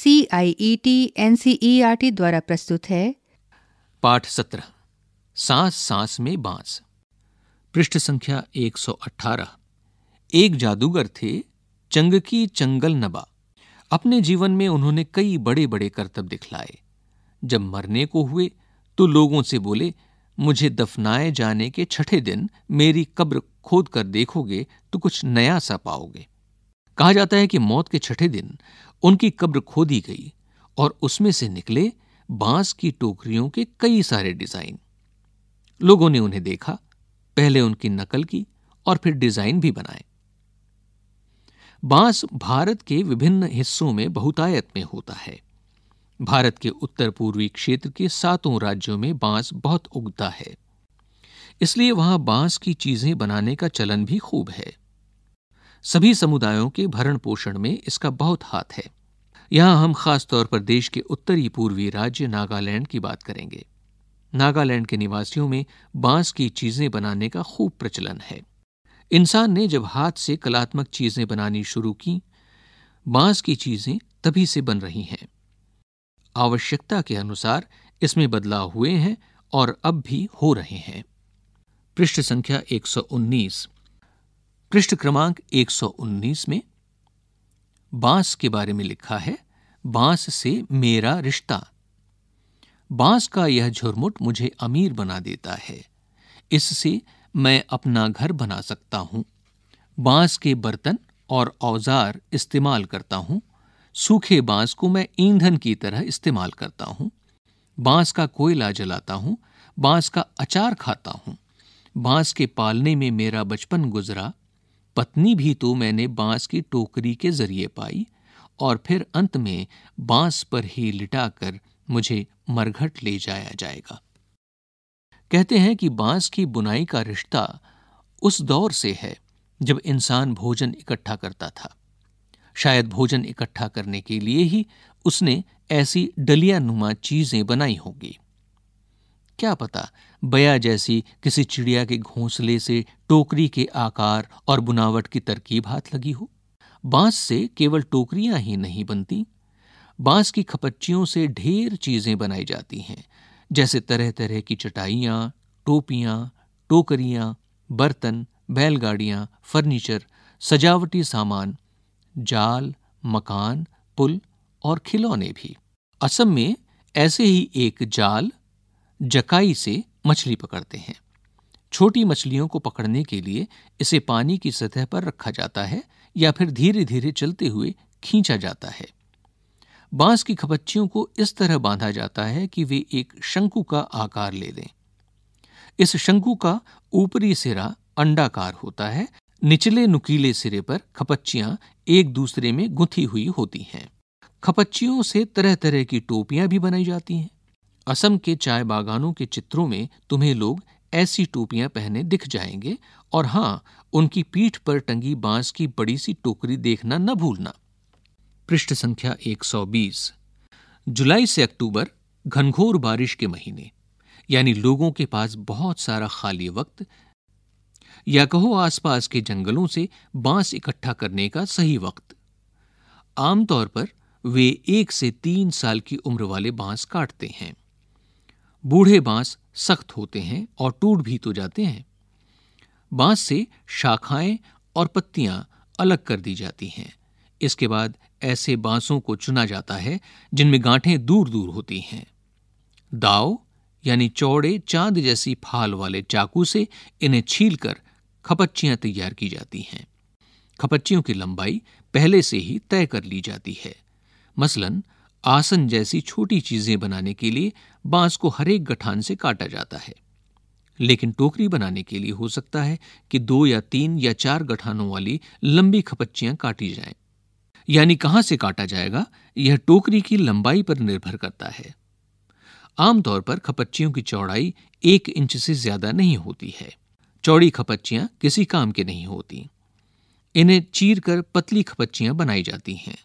C I E T N C E R T द्वारा प्रस्तुत है पाठ सत्रह सांस सांस में बांस पृष्ठ संख्या 118 एक जादूगर थे चंग की चंगल नबा अपने जीवन में उन्होंने कई बड़े बड़े कर्तव्य दिखलाए जब मरने को हुए तो लोगों से बोले मुझे दफनाए जाने के छठे दिन मेरी कब्र खोद कर देखोगे तो कुछ नया सा पाओगे कहा जाता है कि मौत के छठे दिन उनकी कब्र खोदी गई और उसमें से निकले बांस की टोकरियों के कई सारे डिजाइन लोगों ने उन्हें देखा पहले उनकी नकल की और फिर डिजाइन भी बनाए बांस भारत के विभिन्न हिस्सों में बहुतायत में होता है भारत के उत्तर पूर्वी क्षेत्र के सातों राज्यों में बांस बहुत उगता है इसलिए वहां बांस की चीजें बनाने का चलन भी खूब है सभी समुदायों के भरण पोषण में इसका बहुत हाथ है यहाँ हम खास तौर पर देश के उत्तरी पूर्वी राज्य नागालैंड की बात करेंगे नागालैंड के निवासियों में बांस की चीजें बनाने का खूब प्रचलन है इंसान ने जब हाथ से कलात्मक चीजें बनानी शुरू की बांस की चीजें तभी से बन रही हैं आवश्यकता के अनुसार इसमें बदलाव हुए हैं और अब भी हो रहे हैं पृष्ठ संख्या 119 पृष्ठ क्रमांक 119 में बांस के बारे में लिखा है बांस से मेरा रिश्ता बांस का यह झुरमुट मुझे अमीर बना देता है इससे मैं अपना घर बना सकता हूं बांस के बर्तन और औजार इस्तेमाल करता हूँ सूखे बांस को मैं ईंधन की तरह इस्तेमाल करता हूं बांस का कोयला जलाता हूँ बांस का अचार खाता हूं बांस के पालने में मेरा बचपन गुजरा पत्नी भी तो मैंने बांस की टोकरी के जरिए पाई और फिर अंत में बांस पर ही लिटाकर मुझे मरघट ले जाया जाएगा कहते हैं कि बांस की बुनाई का रिश्ता उस दौर से है जब इंसान भोजन इकट्ठा करता था शायद भोजन इकट्ठा करने के लिए ही उसने ऐसी डलिया नुमा चीजें बनाई होगी क्या पता बया जैसी किसी चिड़िया के घोंसले से टोकरी के आकार और बुनावट की तरकीब हाथ लगी हो बांस से केवल टोकरियां ही नहीं बनती बांस की खपच्चियों से ढेर चीजें बनाई जाती हैं जैसे तरह तरह की चटाइयां टोपियां टोकरियां बर्तन बैलगाड़ियां फर्नीचर सजावटी सामान जाल मकान पुल और खिलौने भी असम में ऐसे ही एक जाल जकाई से मछली पकड़ते हैं छोटी मछलियों को पकड़ने के लिए इसे पानी की सतह पर रखा जाता है या फिर धीरे धीरे चलते हुए खींचा जाता है बांस की खपच्चियों को इस तरह बांधा जाता है कि वे एक शंकु का आकार ले लें इस शंकु का ऊपरी सिरा अंडाकार होता है निचले नुकीले सिरे पर खपच्चियां एक दूसरे में गुंथी हुई होती हैं खपच्चियों से तरह तरह की टोपियां भी बनाई जाती हैं असम के चाय बागानों के चित्रों में तुम्हें लोग ऐसी टोपियां पहने दिख जाएंगे और हां उनकी पीठ पर टंगी बांस की बड़ी सी टोकरी देखना न भूलना पृष्ठ संख्या 120 जुलाई से अक्टूबर घनघोर बारिश के महीने यानी लोगों के पास बहुत सारा खाली वक्त या कहो आसपास के जंगलों से बांस इकट्ठा करने का सही वक्त आमतौर पर वे एक से तीन साल की उम्र वाले बांस काटते हैं बूढ़े बांस सख्त होते हैं और टूट भी तो जाते हैं बांस से शाखाएं और पत्तियां अलग कर दी जाती हैं इसके बाद ऐसे बांसों को चुना जाता है जिनमें गांठें दूर दूर होती हैं दाव यानी चौड़े चांद जैसी फाल वाले चाकू से इन्हें छीलकर खपच्चियां तैयार की जाती हैं खपच्चियों की लंबाई पहले से ही तय कर ली जाती है मसलन आसन जैसी छोटी चीजें बनाने के लिए बांस को हरेक गठान से काटा जाता है लेकिन टोकरी बनाने के लिए हो सकता है कि दो या तीन या चार गठानों वाली लंबी खपच्चियां काटी जाएं। यानी कहां से काटा जाएगा यह टोकरी की लंबाई पर निर्भर करता है आमतौर पर खपच्चियों की चौड़ाई एक इंच से ज्यादा नहीं होती है चौड़ी खपच्चियां किसी काम की नहीं होती इन्हें चीर कर पतली खपच्चियां बनाई जाती हैं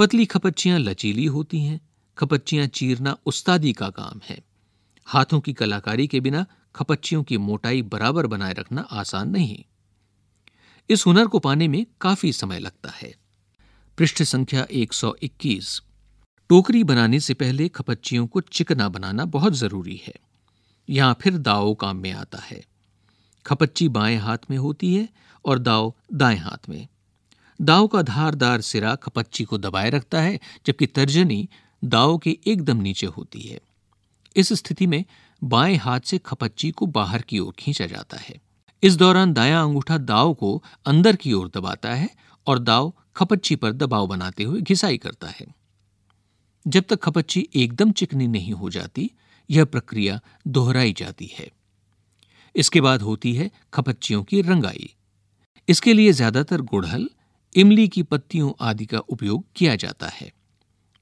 पतली खपच्चियां लचीली होती हैं खपच्चियां चीरना उस्तादी का काम है हाथों की कलाकारी के बिना खपच्चियों की मोटाई बराबर बनाए रखना आसान नहीं इस हुनर को पाने में काफी समय लगता है पृष्ठ संख्या 121 टोकरी बनाने से पहले खपच्चियों को चिकना बनाना बहुत जरूरी है यहां फिर दाओ काम में आता है खपच्ची बाएं हाथ में होती है और दाव दाएं हाथ में दाव का धारदार सिरा खपच्ची को दबाए रखता है जबकि तर्जनी दाव के एकदम नीचे होती है इस स्थिति में बाएं हाथ से खपच्ची को बाहर की ओर खींचा जाता है इस दौरान दाया अंगूठा दाव को अंदर की ओर दबाता है और दाव खपच्ची पर दबाव बनाते हुए घिसाई करता है जब तक खपच्ची एकदम चिकनी नहीं हो जाती यह प्रक्रिया दोहराई जाती है इसके बाद होती है खपच्चियों की रंगाई इसके लिए ज्यादातर गुड़हल इमली की पत्तियों आदि का उपयोग किया जाता है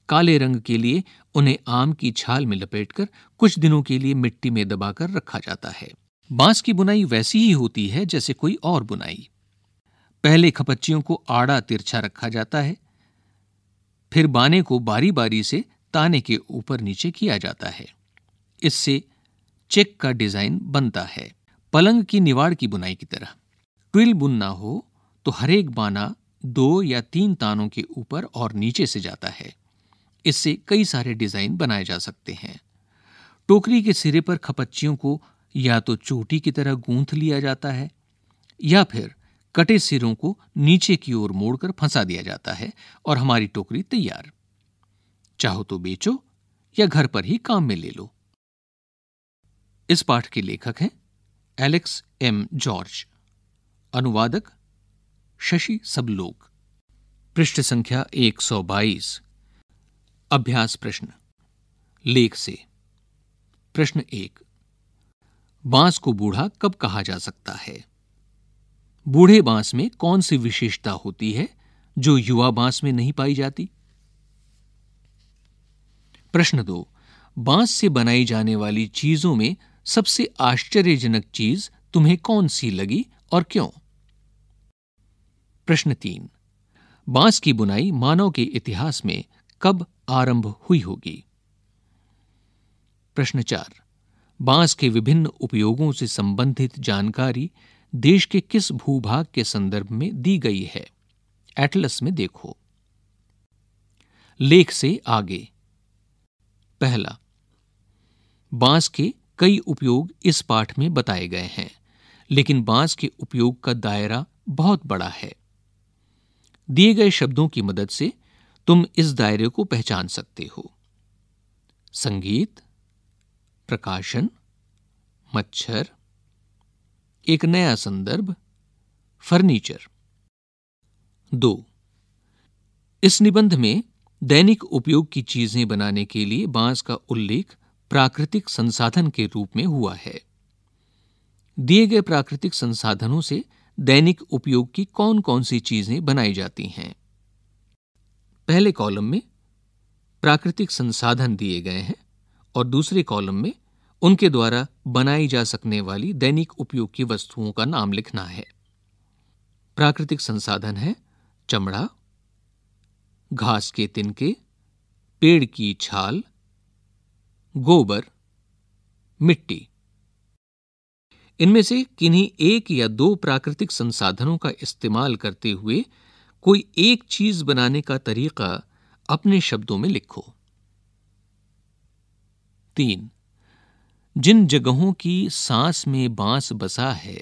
काले रंग के लिए उन्हें आम की छाल में लपेटकर कुछ दिनों के लिए मिट्टी में दबाकर रखा जाता है बांस की बुनाई वैसी ही होती है जैसे कोई और बुनाई पहले खपच्चियों को आड़ा तिरछा रखा जाता है फिर बाने को बारी बारी से ताने के ऊपर नीचे किया जाता है इससे चेक का डिजाइन बनता है पलंग की निवाड़ की बुनाई की तरह ट्विल बुनना हो तो हरेक बाना दो या तीन तानों के ऊपर और नीचे से जाता है इससे कई सारे डिजाइन बनाए जा सकते हैं टोकरी के सिरे पर खपच्चियों को या तो चोटी की तरह गूंथ लिया जाता है या फिर कटे सिरों को नीचे की ओर मोड़कर फंसा दिया जाता है और हमारी टोकरी तैयार चाहो तो बेचो या घर पर ही काम में ले लो इस पाठ के लेखक हैं एलेक्स एम जॉर्ज अनुवादक शशि सब लोग पृष्ठ संख्या 122 अभ्यास प्रश्न लेख से प्रश्न एक बांस को बूढ़ा कब कहा जा सकता है बूढ़े बांस में कौन सी विशेषता होती है जो युवा बांस में नहीं पाई जाती प्रश्न दो बांस से बनाई जाने वाली चीजों में सबसे आश्चर्यजनक चीज तुम्हें कौन सी लगी और क्यों प्रश्न तीन बांस की बुनाई मानव के इतिहास में कब आरंभ हुई होगी प्रश्न चार बांस के विभिन्न उपयोगों से संबंधित जानकारी देश के किस भूभाग के संदर्भ में दी गई है एटलस में देखो लेख से आगे पहला बांस के कई उपयोग इस पाठ में बताए गए हैं लेकिन बांस के उपयोग का दायरा बहुत बड़ा है दिए गए शब्दों की मदद से तुम इस दायरे को पहचान सकते हो संगीत प्रकाशन मच्छर एक नया संदर्भ फर्नीचर दो इस निबंध में दैनिक उपयोग की चीजें बनाने के लिए बांस का उल्लेख प्राकृतिक संसाधन के रूप में हुआ है दिए गए प्राकृतिक संसाधनों से दैनिक उपयोग की कौन कौन सी चीजें बनाई जाती हैं पहले कॉलम में प्राकृतिक संसाधन दिए गए हैं और दूसरे कॉलम में उनके द्वारा बनाई जा सकने वाली दैनिक उपयोग की वस्तुओं का नाम लिखना है प्राकृतिक संसाधन है चमड़ा घास के तिनके पेड़ की छाल गोबर मिट्टी इनमें से किन्हीं एक या दो प्राकृतिक संसाधनों का इस्तेमाल करते हुए कोई एक चीज बनाने का तरीका अपने शब्दों में लिखो तीन जिन जगहों की सांस में बांस बसा है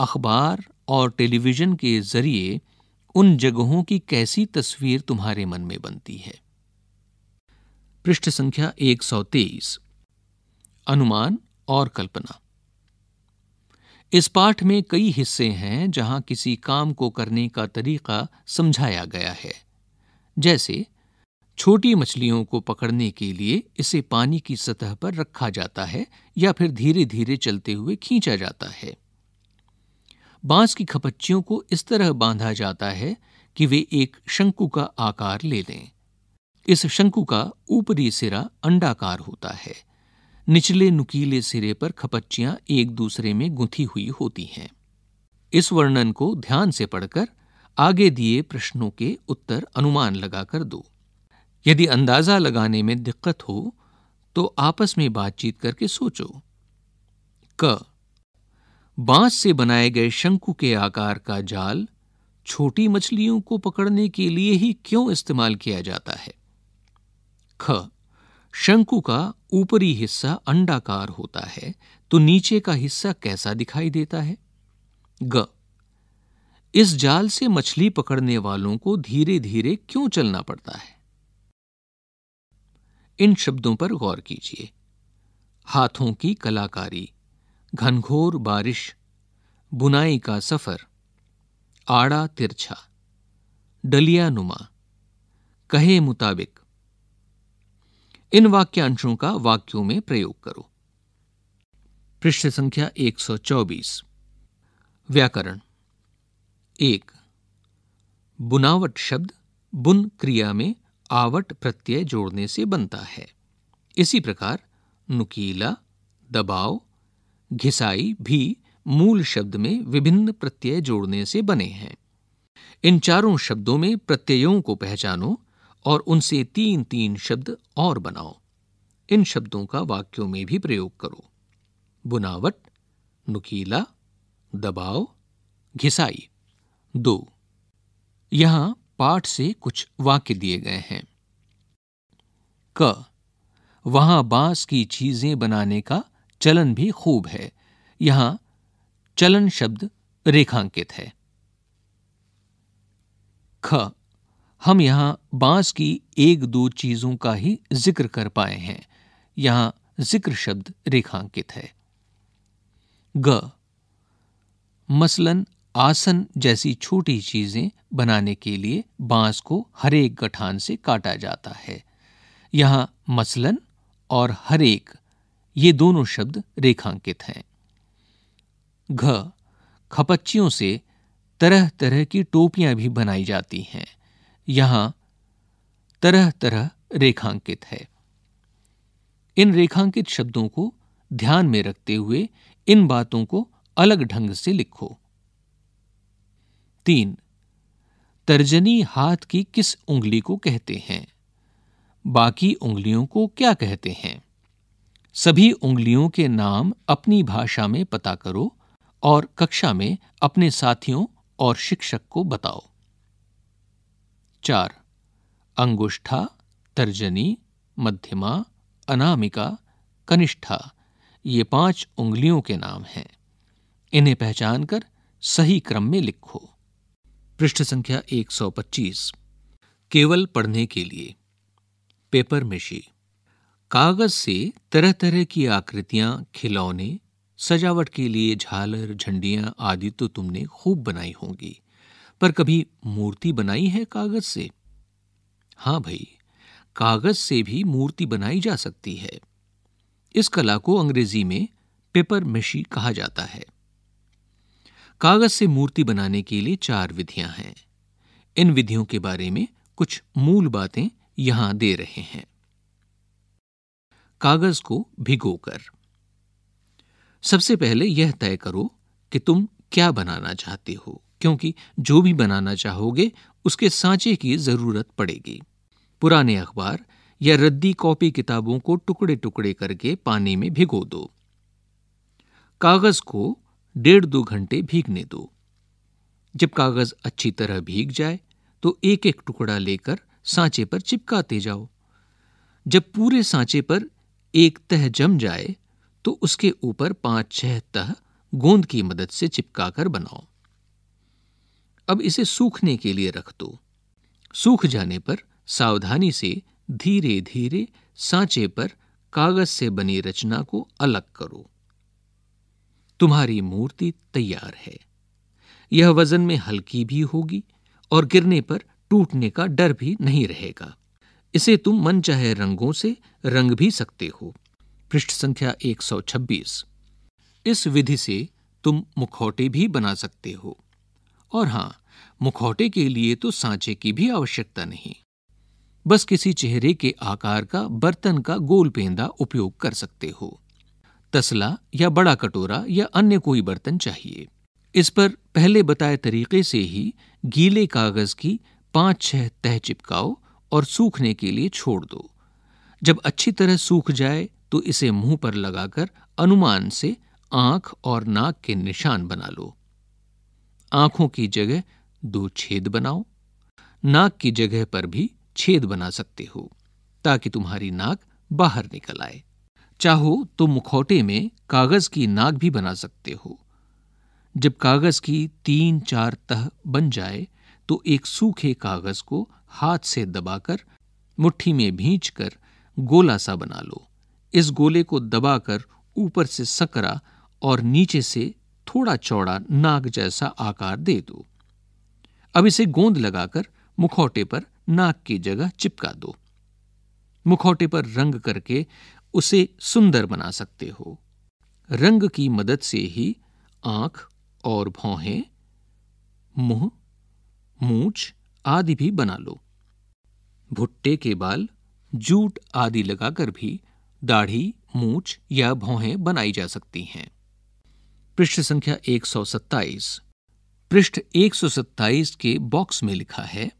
अखबार और टेलीविजन के जरिए उन जगहों की कैसी तस्वीर तुम्हारे मन में बनती है पृष्ठ संख्या 123 अनुमान और कल्पना इस पाठ में कई हिस्से हैं जहां किसी काम को करने का तरीका समझाया गया है जैसे छोटी मछलियों को पकड़ने के लिए इसे पानी की सतह पर रखा जाता है या फिर धीरे धीरे चलते हुए खींचा जाता है बांस की खपच्चियों को इस तरह बांधा जाता है कि वे एक शंकु का आकार ले लें इस शंकु का ऊपरी सिरा अंडाकार होता है निचले नुकीले सिरे पर खपच्चियां एक दूसरे में गुंथी हुई होती हैं इस वर्णन को ध्यान से पढ़कर आगे दिए प्रश्नों के उत्तर अनुमान लगाकर दो यदि अंदाजा लगाने में दिक्कत हो तो आपस में बातचीत करके सोचो क बांस से बनाए गए शंकु के आकार का जाल छोटी मछलियों को पकड़ने के लिए ही क्यों इस्तेमाल किया जाता है ख शंकु का ऊपरी हिस्सा अंडाकार होता है तो नीचे का हिस्सा कैसा दिखाई देता है ग इस जाल से मछली पकड़ने वालों को धीरे धीरे क्यों चलना पड़ता है इन शब्दों पर गौर कीजिए हाथों की कलाकारी घनघोर बारिश बुनाई का सफर आड़ा तिरछा डलिया नुमा कहे मुताबिक इन वाक्यांशों का वाक्यों में प्रयोग करो पृष्ठ संख्या 124 व्याकरण एक बुनावट शब्द बुन क्रिया में आवट प्रत्यय जोड़ने से बनता है इसी प्रकार नुकीला दबाव घिसाई भी मूल शब्द में विभिन्न प्रत्यय जोड़ने से बने हैं इन चारों शब्दों में प्रत्ययों को पहचानो और उनसे तीन तीन शब्द और बनाओ इन शब्दों का वाक्यों में भी प्रयोग करो बुनावट नुकीला दबाव घिसाई दो यहां पाठ से कुछ वाक्य दिए गए हैं क वहां बांस की चीजें बनाने का चलन भी खूब है यहां चलन शब्द रेखांकित है ख हम यहाँ बांस की एक दो चीज़ों का ही जिक्र कर पाए हैं यहाँ जिक्र शब्द रेखांकित है ग मसलन आसन जैसी छोटी चीजें बनाने के लिए बांस को हरेक गठान से काटा जाता है यहाँ मसलन और हरेक ये दोनों शब्द रेखांकित हैं घ खपच्चियों से तरह तरह की टोपियां भी बनाई जाती हैं यहां तरह तरह रेखांकित है इन रेखांकित शब्दों को ध्यान में रखते हुए इन बातों को अलग ढंग से लिखो तीन तर्जनी हाथ की किस उंगली को कहते हैं बाकी उंगलियों को क्या कहते हैं सभी उंगलियों के नाम अपनी भाषा में पता करो और कक्षा में अपने साथियों और शिक्षक को बताओ चार अंगुष्ठा तर्जनी मध्यमा अनामिका कनिष्ठा ये पांच उंगलियों के नाम हैं इन्हें पहचान कर सही क्रम में लिखो पृष्ठ संख्या 125 केवल पढ़ने के लिए पेपर मिशी कागज से तरह तरह की आकृतियां खिलौने सजावट के लिए झालर झंडियां आदि तो तुमने खूब बनाई होंगी पर कभी मूर्ति बनाई है कागज से हां भाई कागज से भी मूर्ति बनाई जा सकती है इस कला को अंग्रेजी में पेपर मेशी कहा जाता है कागज से मूर्ति बनाने के लिए चार विधियां हैं इन विधियों के बारे में कुछ मूल बातें यहां दे रहे हैं कागज को भिगोकर सबसे पहले यह तय करो कि तुम क्या बनाना चाहते हो क्योंकि जो भी बनाना चाहोगे उसके सांचे की ज़रूरत पड़ेगी पुराने अखबार या रद्दी कॉपी किताबों को टुकड़े टुकड़े करके पानी में भिगो दो कागज़ को डेढ़ दो घंटे भीगने दो जब कागज़ अच्छी तरह भीग जाए तो एक एक टुकड़ा लेकर सांचे पर चिपकाते जाओ जब पूरे सांचे पर एक तह जम जाए तो उसके ऊपर पांच छह तह गोंद की मदद से चिपकाकर बनाओ अब इसे सूखने के लिए रख दो सूख जाने पर सावधानी से धीरे धीरे सांचे पर कागज से बनी रचना को अलग करो तुम्हारी मूर्ति तैयार है यह वजन में हल्की भी होगी और गिरने पर टूटने का डर भी नहीं रहेगा इसे तुम मन चाहे रंगों से रंग भी सकते हो पृष्ठ संख्या 126 इस विधि से तुम मुखौटे भी बना सकते हो और हां मुखौटे के लिए तो सांचे की भी आवश्यकता नहीं बस किसी चेहरे के आकार का बर्तन का गोल पेंदा उपयोग कर सकते हो तसला या बड़ा कटोरा या अन्य कोई बर्तन चाहिए इस पर पहले बताए तरीके से ही गीले कागज की पांच छह तह चिपकाओ और सूखने के लिए छोड़ दो जब अच्छी तरह सूख जाए तो इसे मुंह पर लगाकर अनुमान से आंख और नाक के निशान बना लो आंखों की जगह दो छेद बनाओ नाक की जगह पर भी छेद बना सकते हो ताकि तुम्हारी नाक बाहर निकल आए चाहो तो मुखौटे में कागज की नाक भी बना सकते हो जब कागज की तीन चार तह बन जाए तो एक सूखे कागज को हाथ से दबाकर मुट्ठी में भींच कर गोला सा बना लो इस गोले को दबाकर ऊपर से सकरा और नीचे से थोड़ा चौड़ा नाक जैसा आकार दे दो अब इसे गोंद लगाकर मुखौटे पर नाक की जगह चिपका दो मुखौटे पर रंग करके उसे सुंदर बना सकते हो रंग की मदद से ही आंख और भौहें मुंह मूछ आदि भी बना लो भुट्टे के बाल जूट आदि लगाकर भी दाढ़ी मूछ या भौहें बनाई जा सकती हैं पृष्ठ संख्या 127 पृष्ठ 127 के बॉक्स में लिखा है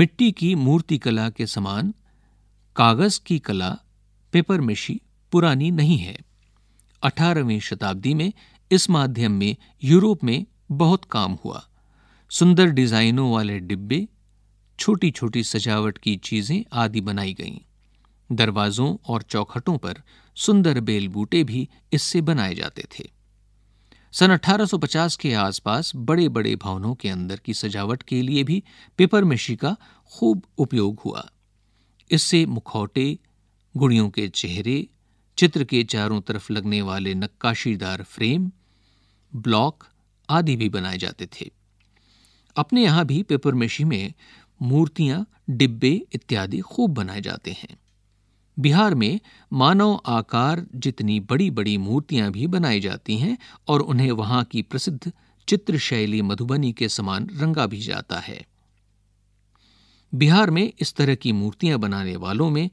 मिट्टी की मूर्ति कला के समान कागज की कला पेपर मेशी पुरानी नहीं है 18वीं शताब्दी में इस माध्यम में यूरोप में बहुत काम हुआ सुंदर डिजाइनों वाले डिब्बे छोटी छोटी सजावट की चीजें आदि बनाई गईं दरवाजों और चौखटों पर सुंदर बेल बूटे भी इससे बनाए जाते थे सन 1850 के आसपास बड़े बड़े भवनों के अंदर की सजावट के लिए भी पेपर मिशी का खूब उपयोग हुआ इससे मुखौटे गुड़ियों के चेहरे चित्र के चारों तरफ लगने वाले नक्काशीदार फ्रेम ब्लॉक आदि भी बनाए जाते थे अपने यहां भी पेपर मशी में मूर्तियां डिब्बे इत्यादि खूब बनाए जाते हैं बिहार में मानव आकार जितनी बड़ी बड़ी मूर्तियां भी बनाई जाती हैं और उन्हें वहां की प्रसिद्ध चित्र शैली मधुबनी के समान रंगा भी जाता है बिहार में इस तरह की मूर्तियां बनाने वालों में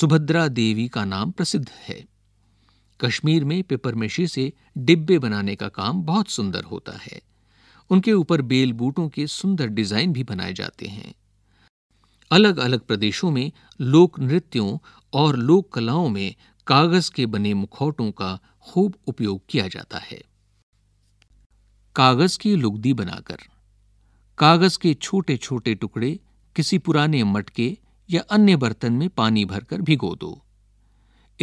सुभद्रा देवी का नाम प्रसिद्ध है कश्मीर में पेपरमेशी से डिब्बे बनाने का काम बहुत सुंदर होता है उनके ऊपर बेल बूटों के सुंदर डिजाइन भी बनाए जाते हैं अलग अलग प्रदेशों में लोक नृत्यों और लोक कलाओं में कागज के बने मुखौटों का खूब उपयोग किया जाता है कागज की लुगदी बनाकर कागज के छोटे छोटे टुकड़े किसी पुराने मटके या अन्य बर्तन में पानी भरकर भिगो दो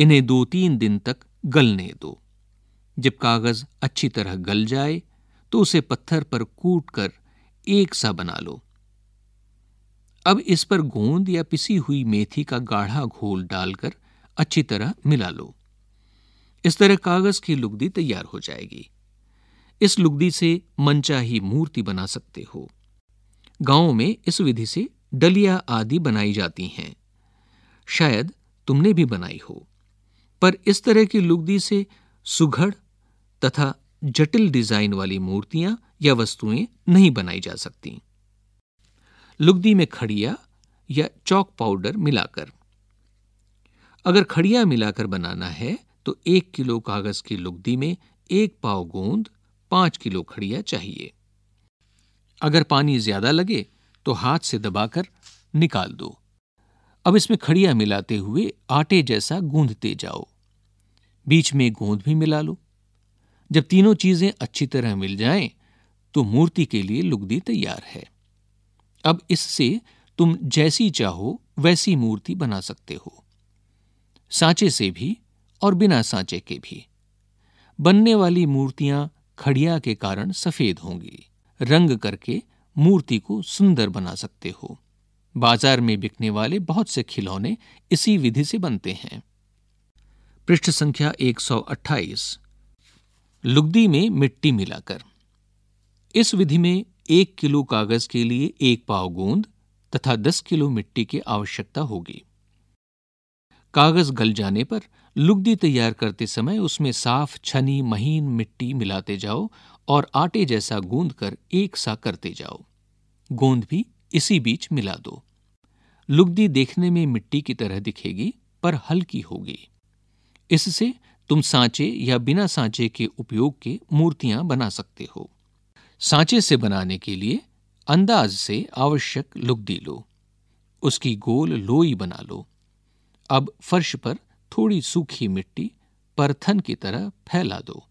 इन्हें दो तीन दिन तक गलने दो जब कागज अच्छी तरह गल जाए तो उसे पत्थर पर कूट कर एक सा बना लो अब इस पर गोंद या पिसी हुई मेथी का गाढ़ा घोल डालकर अच्छी तरह मिला लो इस तरह कागज की लुगदी तैयार हो जाएगी इस लुगदी से मनचाही मूर्ति बना सकते हो गांव में इस विधि से डलिया आदि बनाई जाती हैं शायद तुमने भी बनाई हो पर इस तरह की लुगदी से सुघड़ तथा जटिल डिजाइन वाली मूर्तियां या वस्तुएं नहीं बनाई जा सकती लुगदी में खड़िया या चौक पाउडर मिलाकर अगर खड़िया मिलाकर बनाना है तो एक किलो कागज की लुगदी में एक पाव गोंद पांच किलो खड़िया चाहिए अगर पानी ज्यादा लगे तो हाथ से दबाकर निकाल दो अब इसमें खड़िया मिलाते हुए आटे जैसा गूंदते जाओ बीच में गोंद भी मिला लो जब तीनों चीजें अच्छी तरह मिल जाएं, तो मूर्ति के लिए लुगदी तैयार है अब इससे तुम जैसी चाहो वैसी मूर्ति बना सकते हो सांचे से भी और बिना सांचे के भी बनने वाली मूर्तियां खड़िया के कारण सफेद होंगी रंग करके मूर्ति को सुंदर बना सकते हो बाजार में बिकने वाले बहुत से खिलौने इसी विधि से बनते हैं पृष्ठ संख्या 128 लुगदी में मिट्टी मिलाकर इस विधि में एक किलो कागज के लिए एक पाव गोंद तथा दस किलो मिट्टी की आवश्यकता होगी कागज गल जाने पर लुगदी तैयार करते समय उसमें साफ छनी महीन मिट्टी मिलाते जाओ और आटे जैसा गूंद कर एक सा करते जाओ गोंद भी इसी बीच मिला दो लुगदी देखने में मिट्टी की तरह दिखेगी पर हल्की होगी इससे तुम सांचे या बिना सांचे के उपयोग के मूर्तियां बना सकते हो सांचे से बनाने के लिए अंदाज से आवश्यक लुगदी लो उसकी गोल लोई बना लो अब फर्श पर थोड़ी सूखी मिट्टी परथन की तरह फैला दो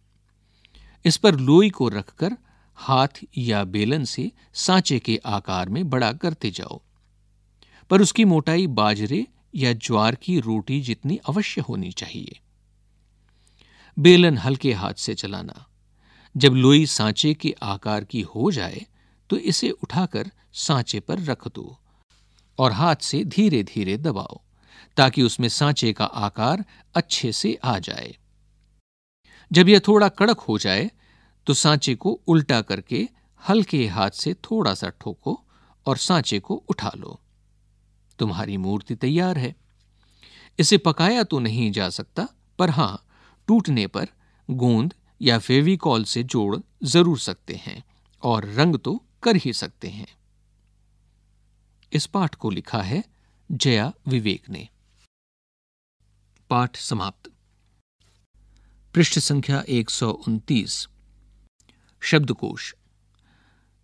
इस पर लोई को रखकर हाथ या बेलन से सांचे के आकार में बड़ा करते जाओ पर उसकी मोटाई बाजरे या ज्वार की रोटी जितनी अवश्य होनी चाहिए बेलन हल्के हाथ से चलाना जब लोई सांचे के आकार की हो जाए तो इसे उठाकर सांचे पर रख दो और हाथ से धीरे धीरे दबाओ ताकि उसमें सांचे का आकार अच्छे से आ जाए जब यह थोड़ा कड़क हो जाए तो सांचे को उल्टा करके हल्के हाथ से थोड़ा सा ठोको और सांचे को उठा लो तुम्हारी मूर्ति तैयार है इसे पकाया तो नहीं जा सकता पर हां टूटने पर गोंद या फेविकॉल से जोड़ जरूर सकते हैं और रंग तो कर ही सकते हैं इस पाठ को लिखा है जया विवेक ने पाठ समाप्त पृष्ठ संख्या 129 शब्दकोश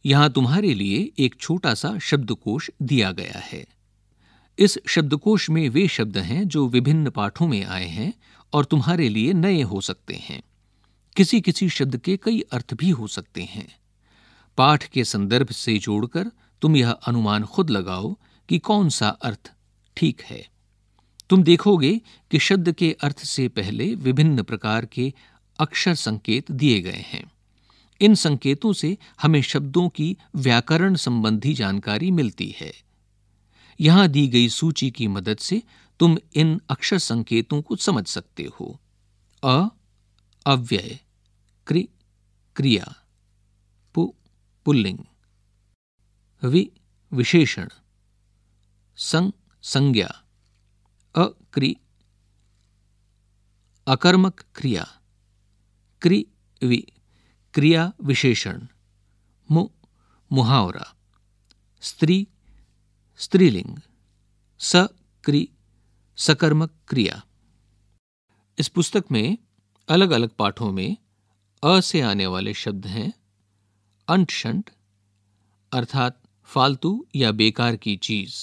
यहां तुम्हारे लिए एक छोटा सा शब्दकोश दिया गया है इस शब्दकोश में वे शब्द हैं जो विभिन्न पाठों में आए हैं और तुम्हारे लिए नए हो सकते हैं किसी किसी शब्द के कई अर्थ भी हो सकते हैं पाठ के संदर्भ से जोड़कर तुम यह अनुमान खुद लगाओ कि कौन सा अर्थ ठीक है तुम देखोगे कि शब्द के अर्थ से पहले विभिन्न प्रकार के अक्षर संकेत दिए गए हैं इन संकेतों से हमें शब्दों की व्याकरण संबंधी जानकारी मिलती है यहां दी गई सूची की मदद से तुम इन अक्षर संकेतों को समझ सकते हो अ अव्यय क्रि क्रिया पु पुल्लिंग वि विशेषण संग संज्ञा अक्रि अकर्मक क्रिया क्रि वि क्रिया विशेषण मु मुहावरा स्त्री स्त्रीलिंग सक्रि सकर्मक क्रिया इस पुस्तक में अलग अलग पाठों में अ से आने वाले शब्द हैं अंट शंट अर्थात फालतू या बेकार की चीज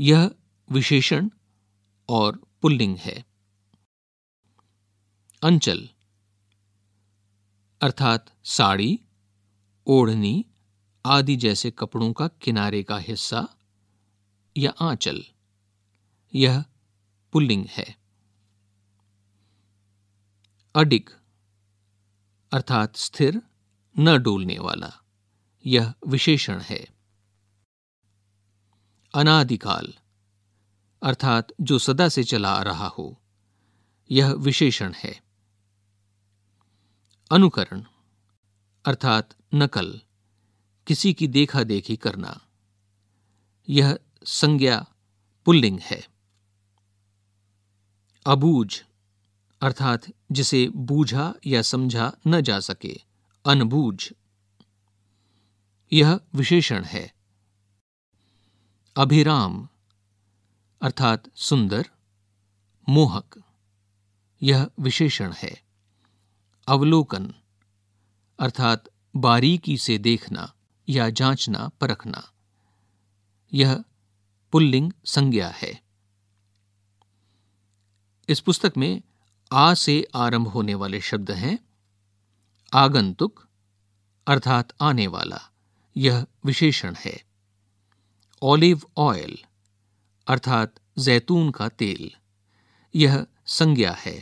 यह विशेषण और पुल्लिंग है अंचल अर्थात साड़ी ओढ़नी आदि जैसे कपड़ों का किनारे का हिस्सा या आंचल यह पुल्लिंग है अडिक अर्थात स्थिर न डोलने वाला यह विशेषण है अनादिकाल अर्थात जो सदा से चला आ रहा हो यह विशेषण है अनुकरण अर्थात नकल किसी की देखा देखी करना यह संज्ञा पुल्लिंग है अबूज अर्थात जिसे बूझा या समझा न जा सके अनबूझ यह विशेषण है अभिराम अर्थात सुंदर मोहक यह विशेषण है अवलोकन अर्थात बारीकी से देखना या जांचना परखना यह पुल्लिंग संज्ञा है इस पुस्तक में आ से आरंभ होने वाले शब्द हैं आगंतुक अर्थात आने वाला यह विशेषण है ऑलिव ऑयल अर्थात जैतून का तेल यह संज्ञा है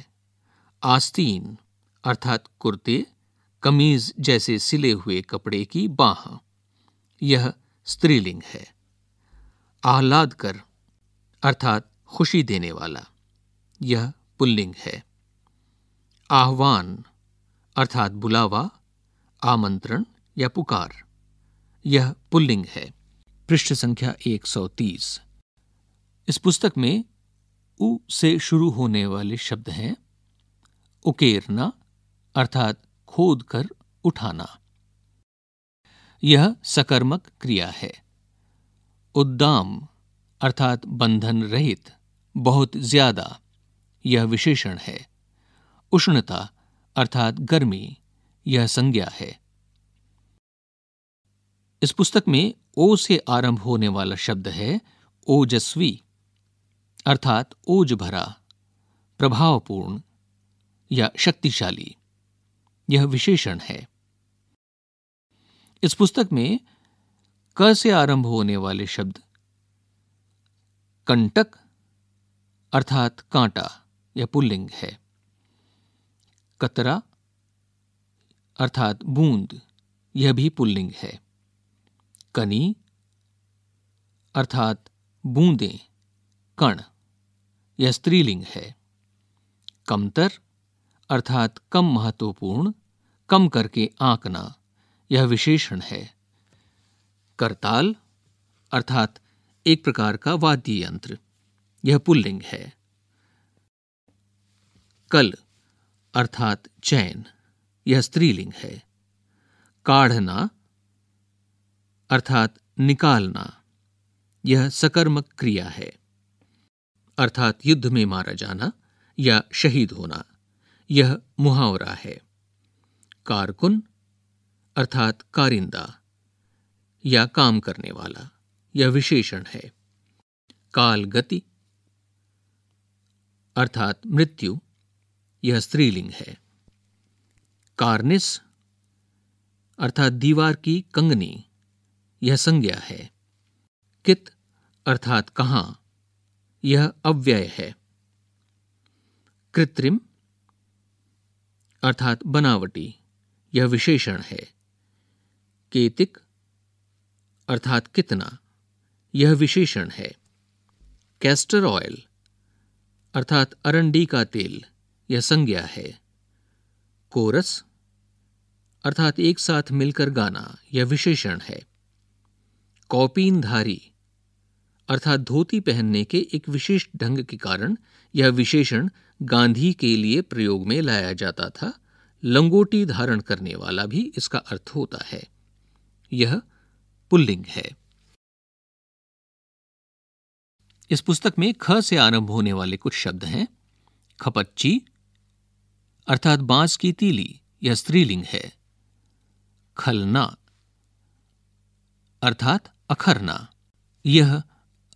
आस्तीन अर्थात कुर्ते कमीज जैसे सिले हुए कपड़े की बाह यह स्त्रीलिंग है आह्लाद कर अर्थात खुशी देने वाला यह पुल्लिंग है आह्वान अर्थात बुलावा आमंत्रण या पुकार यह पुल्लिंग है पृष्ठ संख्या 130 इस पुस्तक में उ से शुरू होने वाले शब्द हैं उकेरना अर्थात खोद कर उठाना यह सकर्मक क्रिया है उद्दाम अर्थात बंधन रहित बहुत ज्यादा यह विशेषण है उष्णता अर्थात गर्मी यह संज्ञा है इस पुस्तक में ओ से आरंभ होने वाला शब्द है ओजस्वी अर्थात ओज भरा प्रभावपूर्ण या शक्तिशाली यह विशेषण है इस पुस्तक में क से आरंभ होने वाले शब्द कंटक अर्थात कांटा या पुल्लिंग है कतरा अर्थात बूंद यह भी पुल्लिंग है कनी अर्थात बूंदें कण यह स्त्रीलिंग है कमतर अर्थात कम महत्वपूर्ण कम करके आंकना यह विशेषण है करताल अर्थात एक प्रकार का वाद्य यंत्र यह पुल्लिंग है कल अर्थात चैन यह स्त्रीलिंग है काढ़ना अर्थात निकालना यह सकर्मक क्रिया है अर्थात युद्ध में मारा जाना या शहीद होना यह मुहावरा है कारकुन अर्थात कारिंदा या काम करने वाला यह विशेषण है काल गति अर्थात मृत्यु यह स्त्रीलिंग है कार्निस अर्थात दीवार की कंगनी यह संज्ञा है कित अर्थात कहां यह अव्यय है कृत्रिम अर्थात बनावटी यह विशेषण है केतिक अर्थात कितना यह विशेषण है कैस्टर ऑयल अर्थात अरंडी का तेल यह संज्ञा है कोरस अर्थात एक साथ मिलकर गाना यह विशेषण है धारी अर्थात धोती पहनने के एक विशेष ढंग के कारण यह विशेषण गांधी के लिए प्रयोग में लाया जाता था लंगोटी धारण करने वाला भी इसका अर्थ होता है यह पुल्लिंग है इस पुस्तक में ख से आरंभ होने वाले कुछ शब्द हैं खपच्ची अर्थात बांस की तीली या स्त्रीलिंग है खलना अर्थात अखरना यह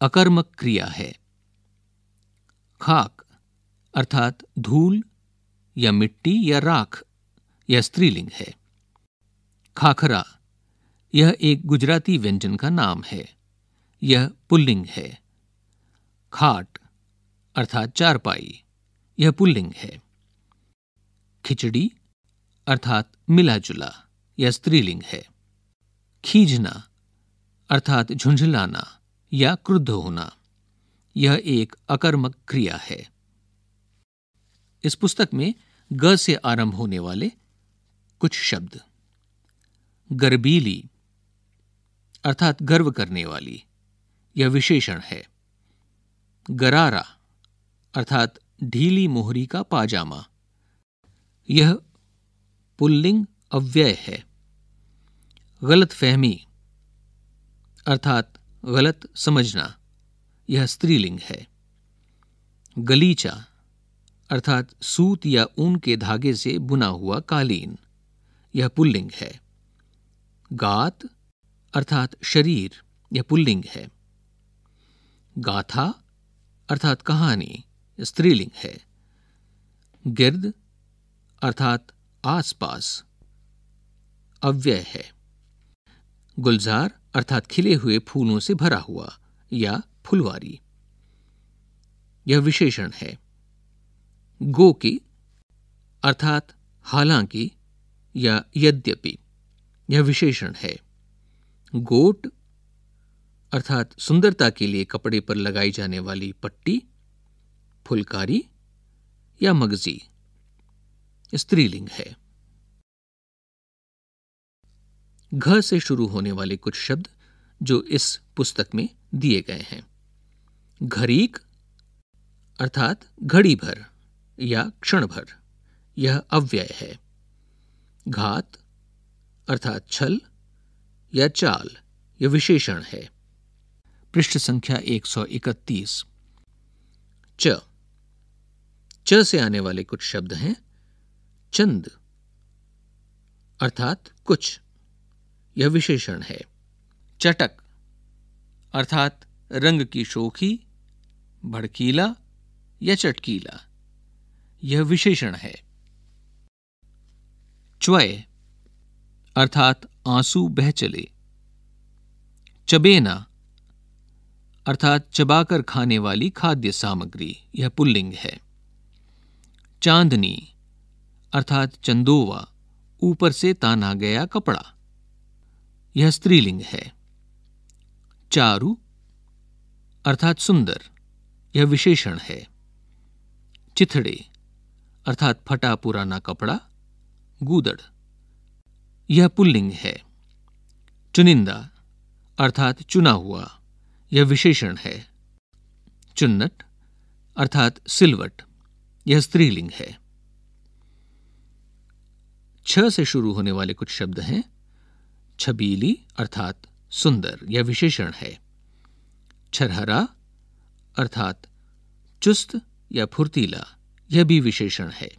अकर्मक क्रिया है खाक अर्थात धूल या मिट्टी या राख या स्त्रीलिंग है खाखरा यह एक गुजराती व्यंजन का नाम है यह पुल्लिंग है खाट अर्थात चारपाई यह पुल्लिंग है खिचड़ी अर्थात मिला जुला या स्त्रीलिंग है खींचना अर्थात झुंझलाना या क्रुद्ध होना यह एक अकर्मक क्रिया है इस पुस्तक में ग से आरंभ होने वाले कुछ शब्द गर्बीली अर्थात गर्व करने वाली यह विशेषण है गरारा अर्थात ढीली मोहरी का पाजामा यह पुल्लिंग अव्यय है गलत फहमी अर्थात गलत समझना यह स्त्रीलिंग है गलीचा अर्थात सूत या ऊन के धागे से बुना हुआ कालीन यह पुल्लिंग है गात अर्थात शरीर यह पुल्लिंग है गाथा अर्थात कहानी स्त्रीलिंग है गिर्द अर्थात आसपास अव्यय है गुलजार अर्थात खिले हुए फूलों से भरा हुआ या फुलवारी यह विशेषण है गो की अर्थात हालांकि या यद्यपि यह विशेषण है गोट अर्थात सुंदरता के लिए कपड़े पर लगाई जाने वाली पट्टी फुलकारी या मगजी स्त्रीलिंग है घ से शुरू होने वाले कुछ शब्द जो इस पुस्तक में दिए गए हैं घरीक अर्थात घड़ी भर या क्षण भर यह अव्यय है घात अर्थात छल या चाल यह विशेषण है पृष्ठ संख्या 131 च च से आने वाले कुछ शब्द हैं चंद अर्थात कुछ यह विशेषण है चटक अर्थात रंग की शोखी भड़कीला या चटकीला यह विशेषण है च्वय अर्थात आंसू बह चले चबेना अर्थात चबाकर खाने वाली खाद्य सामग्री यह पुल्लिंग है चांदनी अर्थात चंदोवा ऊपर से ताना गया कपड़ा यह स्त्रीलिंग है चारु अर्थात सुंदर यह विशेषण है चिथड़े अर्थात फटा पुराना कपड़ा गूदड़ यह पुल्लिंग है चुनिंदा अर्थात चुना हुआ यह विशेषण है चुन्नट अर्थात सिलवट यह स्त्रीलिंग है छ से शुरू होने वाले कुछ शब्द हैं छबीली अर्थात सुंदर या विशेषण है छरहरा अर्थात चुस्त या फुर्तीला यह भी विशेषण है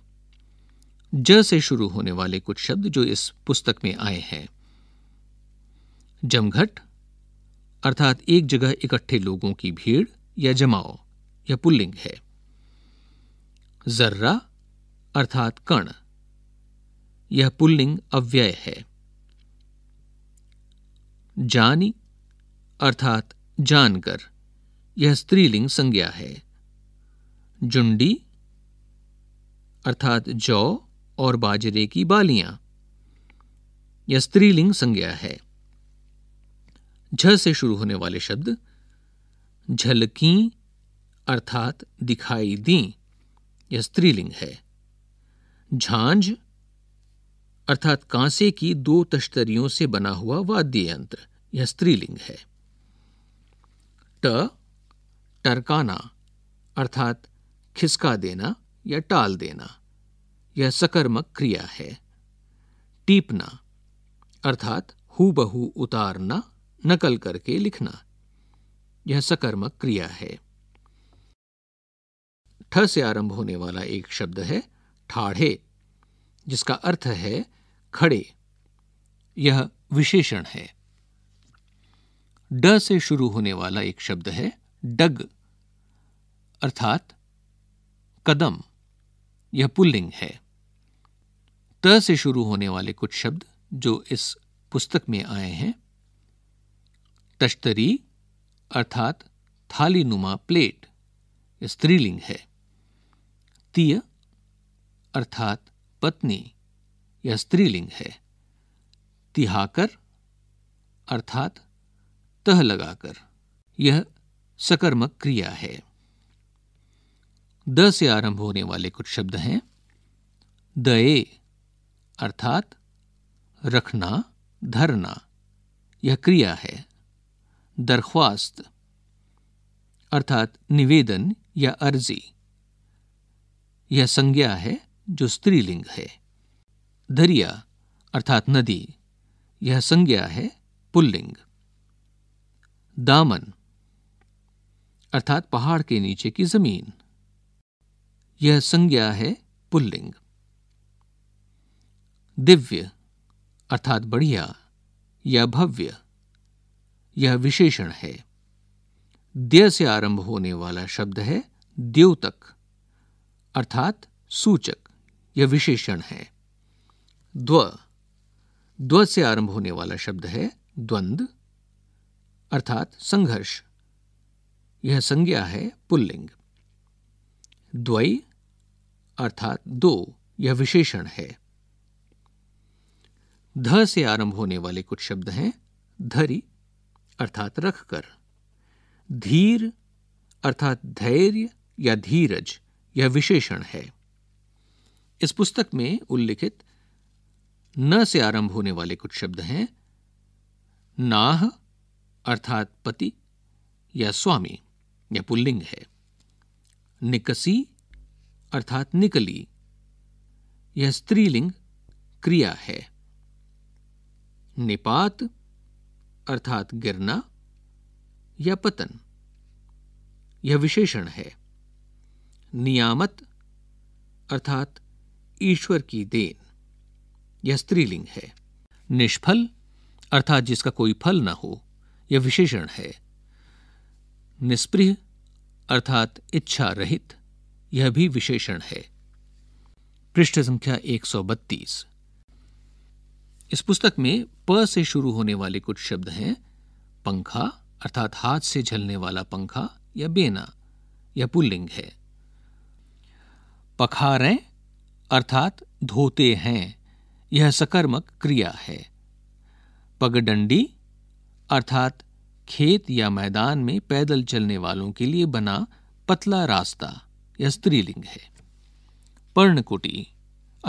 ज से शुरू होने वाले कुछ शब्द जो इस पुस्तक में आए हैं जमघट अर्थात एक जगह इकट्ठे लोगों की भीड़ या जमाव या पुल्लिंग है जर्रा अर्थात कण यह पुल्लिंग अव्यय है जानी अर्थात जानकर यह स्त्रीलिंग संज्ञा है जुंडी अर्थात जौ और बाजरे की बालियां यह स्त्रीलिंग संज्ञा है झ से शुरू होने वाले शब्द झलकी अर्थात दिखाई दी यह स्त्रीलिंग है झांझ अर्थात कांसे की दो तश्तरियों से बना हुआ वाद्य यंत्र यह स्त्रीलिंग है ट टरकाना अर्थात खिसका देना या टाल देना यह सकर्मक क्रिया है टीपना अर्थात हूबहू उतारना नकल करके लिखना यह सकर्मक क्रिया है ठ से आरंभ होने वाला एक शब्द है ठाढ़े जिसका अर्थ है खड़े यह विशेषण है ड से शुरू होने वाला एक शब्द है डग अर्थात कदम यह पुल्लिंग है त से शुरू होने वाले कुछ शब्द जो इस पुस्तक में आए हैं तश्तरी अर्थात थाली नुमा प्लेट स्त्रीलिंग है तीय अर्थात पत्नी या स्त्रीलिंग है तिहाकर अर्थात तह लगाकर यह सकर्मक क्रिया है द से आरंभ होने वाले कुछ शब्द हैं दए अर्थात रखना धरना यह क्रिया है दरख्वास्त अर्थात निवेदन या अर्जी यह संज्ञा है जो स्त्रीलिंग है दरिया अर्थात नदी यह संज्ञा है पुल्लिंग दामन अर्थात पहाड़ के नीचे की जमीन यह संज्ञा है पुल्लिंग दिव्य अर्थात बढ़िया या भव्य यह विशेषण है द्य से आरंभ होने वाला शब्द है द्योतक अर्थात सूचक यह विशेषण है द्व द्व से आरंभ होने वाला शब्द है द्वंद अर्थात संघर्ष यह संज्ञा है पुल्लिंग द्वई अर्थात दो यह विशेषण है ध से आरंभ होने वाले कुछ शब्द हैं धरी अर्थात रखकर धीर अर्थात धैर्य या धीरज यह विशेषण है इस पुस्तक में उल्लिखित न से आरंभ होने वाले कुछ शब्द हैं नाह अर्थात पति या स्वामी या पुल्लिंग है निकसी अर्थात निकली यह स्त्रीलिंग क्रिया है निपात अर्थात गिरना या पतन यह विशेषण है नियामत अर्थात ईश्वर की देन यह स्त्रीलिंग है निष्फल अर्थात जिसका कोई फल ना हो यह विशेषण है निष्प्रिय अर्थात इच्छा रहित यह भी विशेषण है पृष्ठ संख्या 132 इस पुस्तक में प से शुरू होने वाले कुछ शब्द हैं पंखा अर्थात हाथ से झलने वाला पंखा या बेना या पुल्लिंग है पखारें अर्थात धोते हैं यह सकर्मक क्रिया है पगडंडी अर्थात खेत या मैदान में पैदल चलने वालों के लिए बना पतला रास्ता यह स्त्रीलिंग है पर्णकुटी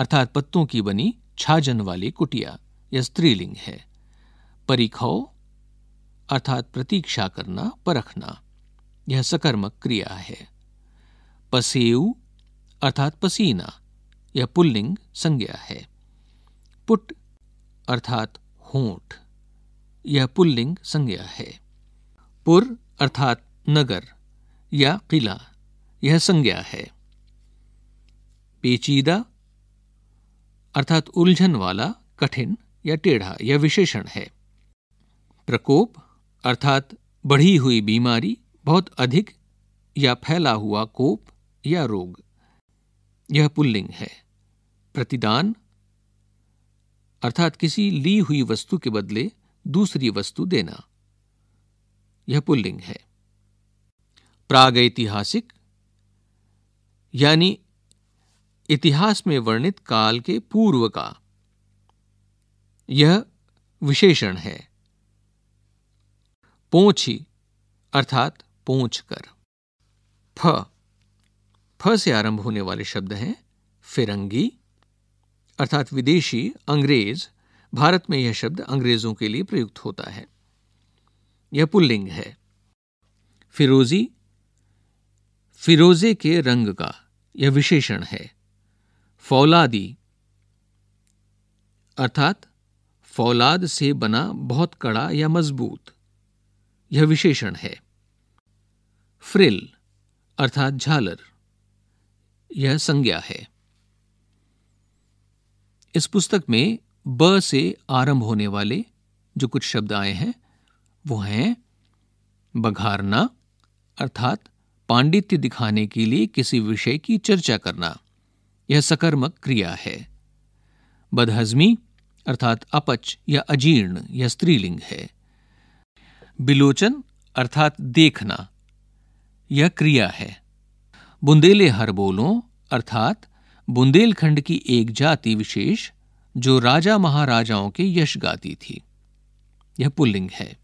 अर्थात पत्तों की बनी छाजन वाली कुटिया यह स्त्रीलिंग है परिखौ अर्थात प्रतीक्षा करना परखना यह सकर्मक क्रिया है पसेऊ अर्थात पसीना यह पुल्लिंग संज्ञा है पुट अर्थात होंठ यह पुल्लिंग संज्ञा है पुर अर्थात नगर या किला यह संज्ञा है पेचीदा अर्थात उलझन वाला कठिन या टेढ़ा यह विशेषण है प्रकोप अर्थात बढ़ी हुई बीमारी बहुत अधिक या फैला हुआ कोप या रोग यह पुल्लिंग है प्रतिदान अर्थात किसी ली हुई वस्तु के बदले दूसरी वस्तु देना यह पुल्लिंग है प्रागैतिहासिक यानी इतिहास में वर्णित काल के पूर्व का यह विशेषण है पोछी अर्थात पोछ कर फ फ से आरंभ होने वाले शब्द हैं फिरंगी अर्थात विदेशी अंग्रेज भारत में यह शब्द अंग्रेजों के लिए प्रयुक्त होता है यह पुल्लिंग है फिरोजी फिरोजे के रंग का यह विशेषण है फौलादी अर्थात फौलाद से बना बहुत कड़ा या मजबूत यह विशेषण है फ्रिल अर्थात झालर यह संज्ञा है इस पुस्तक में ब से आरंभ होने वाले जो कुछ शब्द आए हैं वो हैं बघारना अर्थात पांडित्य दिखाने के लिए किसी विषय की चर्चा करना यह सकर्मक क्रिया है बदहजमी अर्थात अपच या अजीर्ण या स्त्रीलिंग है बिलोचन अर्थात देखना यह क्रिया है बुंदेले हर बोलों अर्थात बुंदेलखंड की एक जाति विशेष जो राजा महाराजाओं के यश गाती थी यह पुल्लिंग है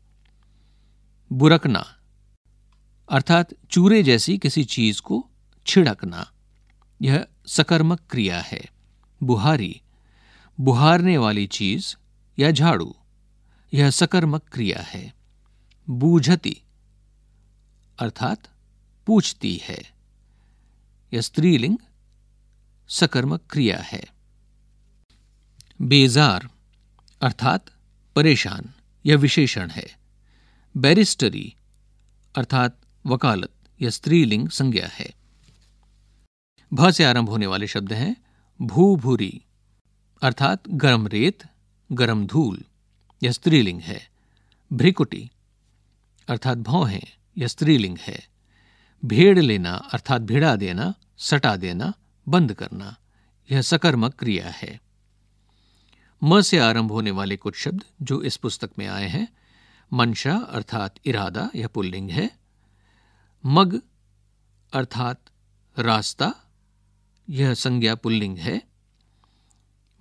बुरकना अर्थात चूरे जैसी किसी चीज को छिड़कना यह सकर्मक क्रिया है बुहारी बुहारने वाली चीज या झाड़ू यह सकर्मक क्रिया है बूझती अर्थात पूछती है यह स्त्रीलिंग सकर्मक क्रिया है बेजार अर्थात परेशान यह विशेषण है बैरिस्टरी अर्थात वकालत यह स्त्रीलिंग संज्ञा है भ से आरंभ होने वाले शब्द हैं भू भूरी अर्थात गर्म रेत गर्म धूल यह स्त्रीलिंग है भ्रिकुटी अर्थात भौ है यह स्त्रीलिंग है भेड़ लेना अर्थात भिड़ा देना सटा देना बंद करना यह सकर्मक क्रिया है म से आरंभ होने वाले कुछ शब्द जो इस पुस्तक में आए हैं मंशा अर्थात इरादा यह पुल्लिंग है मग अर्थात रास्ता यह संज्ञा पुल्लिंग है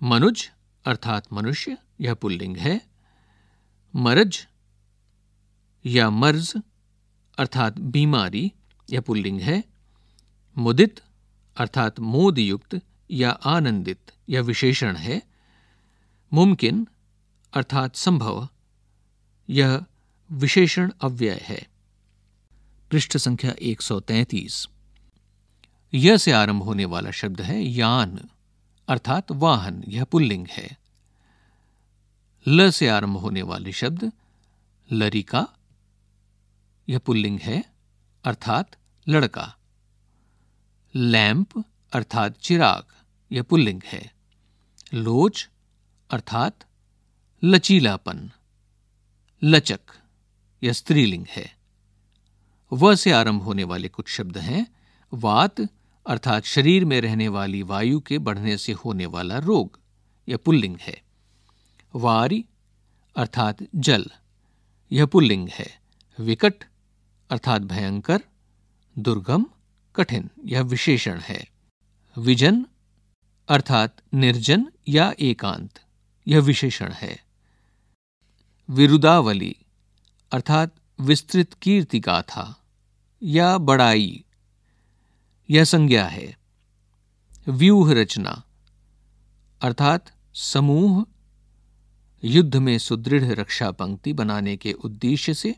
मनुज अर्थात मनुष्य यह पुल्लिंग है मरज या मर्ज अर्थात बीमारी यह पुल्लिंग है मुदित अर्थात मोदयुक्त या आनंदित या विशेषण है मुमकिन अर्थात संभव यह विशेषण अव्यय है पृष्ठ संख्या 133 यह से आरंभ होने वाला शब्द है यान अर्थात वाहन यह पुल्लिंग है ल से आरंभ होने वाले शब्द लरिका यह पुल्लिंग है अर्थात लड़का लैंप अर्थात चिराग यह पुल्लिंग है लोच अर्थात लचीलापन लचक यह स्त्रीलिंग है व से आरंभ होने वाले कुछ शब्द हैं वात अर्थात शरीर में रहने वाली वायु के बढ़ने से होने वाला रोग यह पुल्लिंग है वारी अर्थात जल यह पुल्लिंग है विकट अर्थात भयंकर दुर्गम कठिन यह विशेषण है विजन अर्थात निर्जन या एकांत यह विशेषण है विरुदावली अर्थात विस्तृत कीर्ति गाथा या बड़ाई यह संज्ञा है व्यूह रचना अर्थात समूह युद्ध में सुदृढ़ रक्षा पंक्ति बनाने के उद्देश्य से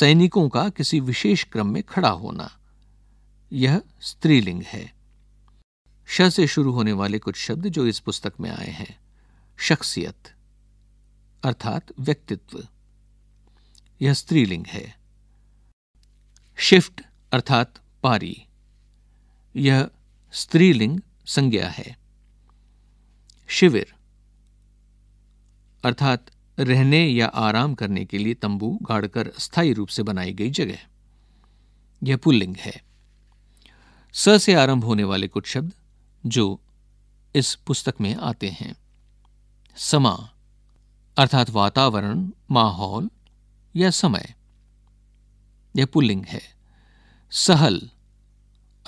सैनिकों का किसी विशेष क्रम में खड़ा होना यह स्त्रीलिंग है श से शुरू होने वाले कुछ शब्द जो इस पुस्तक में आए हैं शख्सियत अर्थात व्यक्तित्व यह स्त्रीलिंग है शिफ्ट अर्थात पारी यह स्त्रीलिंग संज्ञा है शिविर अर्थात रहने या आराम करने के लिए तंबू गाड़कर स्थायी रूप से बनाई गई जगह यह पुल्लिंग है स से आरंभ होने वाले कुछ शब्द जो इस पुस्तक में आते हैं समा अर्थात वातावरण माहौल या समय यह पुल्लिंग है सहल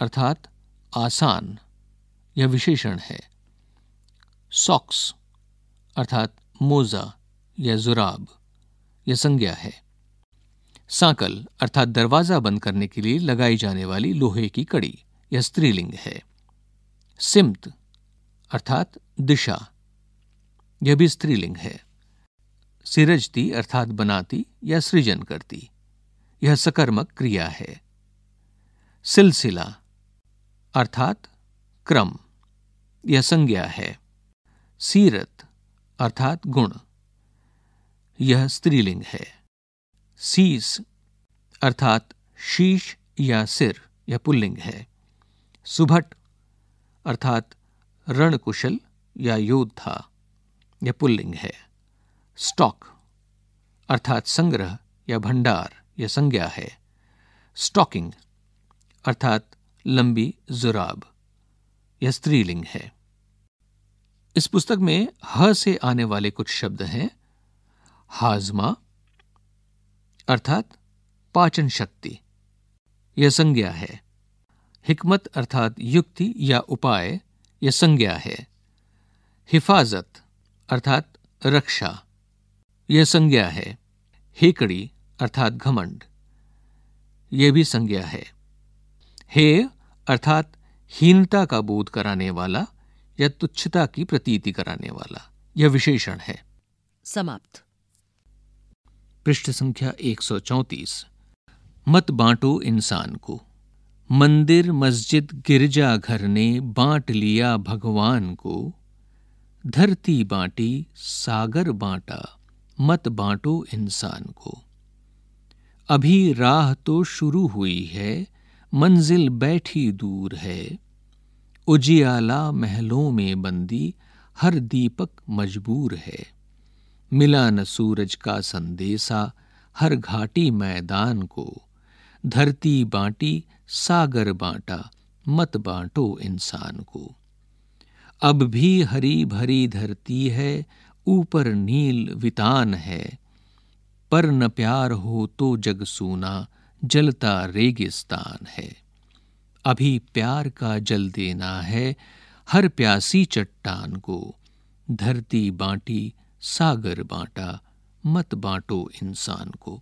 अर्थात आसान यह विशेषण है सॉक्स अर्थात मोजा या जुराब यह संज्ञा है सांकल अर्थात दरवाजा बंद करने के लिए लगाई जाने वाली लोहे की कड़ी यह स्त्रीलिंग है सिमत अर्थात दिशा यह भी स्त्रीलिंग है सिरजती अर्थात बनाती या सृजन करती यह सकर्मक क्रिया है सिलसिला अर्थात क्रम यह संज्ञा है सीरत अर्थात गुण यह स्त्रीलिंग है सीस अर्थात शीश या सिर यह पुल्लिंग है सुभट अर्थात रणकुशल या योद्धा यह पुल्लिंग है स्टॉक अर्थात संग्रह या भंडार यह संज्ञा है स्टॉकिंग अर्थात लंबी जुराब यह स्त्रीलिंग है इस पुस्तक में ह से आने वाले कुछ शब्द हैं हाजमा अर्थात पाचन शक्ति यह संज्ञा है हिकमत अर्थात युक्ति या उपाय या संज्ञा है हिफाजत अर्थात रक्षा यह संज्ञा है हेकड़ी अर्थात घमंड यह भी संज्ञा है हे अर्थात हीनता का बोध कराने वाला या तुच्छता की प्रतीति कराने वाला यह विशेषण है समाप्त पृष्ठ संख्या 134 मत बांटो इंसान को मंदिर मस्जिद गिरजाघर ने बांट लिया भगवान को धरती बांटी सागर बांटा मत बांटो इंसान को अभी राह तो शुरू हुई है मंजिल बैठी दूर है उजियाला महलों में बंदी हर दीपक मजबूर है मिला न सूरज का संदेशा हर घाटी मैदान को धरती बांटी सागर बांटा मत बांटो इंसान को अब भी हरी भरी धरती है ऊपर नील वितान है पर न प्यार हो तो जग सूना जलता रेगिस्तान है अभी प्यार का जल देना है हर प्यासी चट्टान को धरती बांटी सागर बांटा मत बांटो इंसान को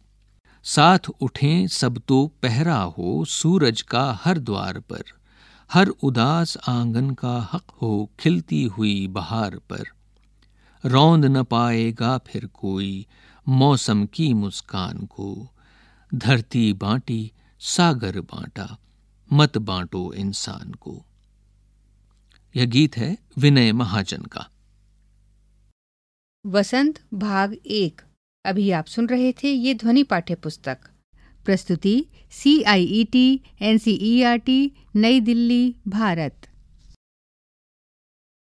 साथ उठें सब तो पहरा हो सूरज का हर द्वार पर हर उदास आंगन का हक हो खिलती हुई बहार पर रौंद न पाएगा फिर कोई मौसम की मुस्कान को धरती बांटी सागर बांटा मत बांटो इंसान को यह गीत है विनय महाजन का वसंत भाग एक अभी आप सुन रहे थे ये ध्वनि पाठ्य पुस्तक प्रस्तुति C I E T N C E R T Nai Delhi Bharat